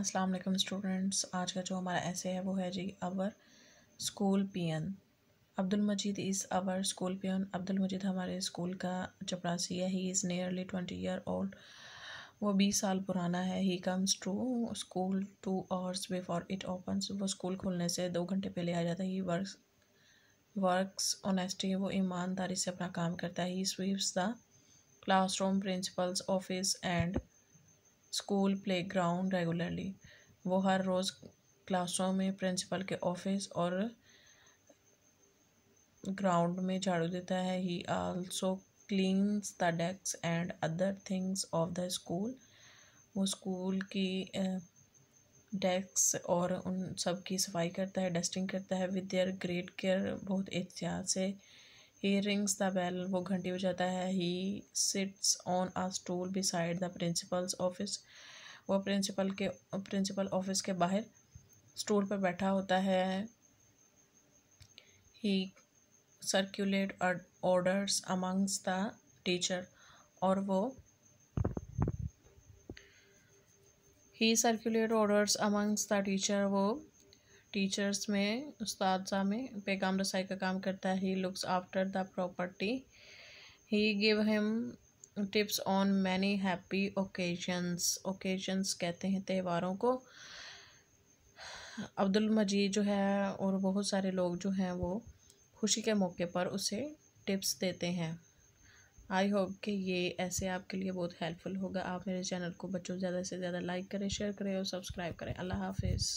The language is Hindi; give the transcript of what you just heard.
अस्सलाम वालेकुम स्टूडेंट्स आज का जो हमारा ऐसे है वो है जी our school peon Abdul Majeed is our school peon Abdul Majeed हमारे स्कूल का चपरासी है he is nearly twenty year old वो बीस साल पुराना है he comes to school two hours before it open वो स्कूल खुलने से दो घंटे पहले आ जाता है ही वर्क वर्क ऑनेस्टी वो ईमानदारी से अपना काम करता है he sweeps the classroom principal's office and school playground regularly वो हर रोज़ क्लासों में प्रिंसिपल के ऑफिस और ग्राउंड में झाड़ू देता है he also cleans the desk and other things of the school वो स्कूल की डेस्क और उन सब की सफाई करता है डस्टिंग करता है विद देयर ग्रेट केयर बहुत एहतियात से ही रिंग्स द बेल वो घंटी बजाता है he sits on a stool beside the principal's office वो प्रिंसिपल के प्रिंसिपल ऑफिस के बाहर स्टूल पर बैठा होता है he circulate orders amongst the teacher और वो he circulate orders amongst the teacher वो टीचर्स में उस्ताद में पैगाम रसाई का काम करता है he looks after the property he give him tips on many happy occasions occasions कहते हैं त्यौहारों को अब्दुल मजीद जो है और बहुत सारे लोग जो हैं वो खुशी के मौके पर उसे टिप्स देते हैं आई होप कि ये ऐसे आपके लिए बहुत हेल्पफुल होगा आप मेरे चैनल को बच्चों ज़्यादा से ज़्यादा लाइक करें शेयर करें और सब्सक्राइब करें अल्लाह हाफिज़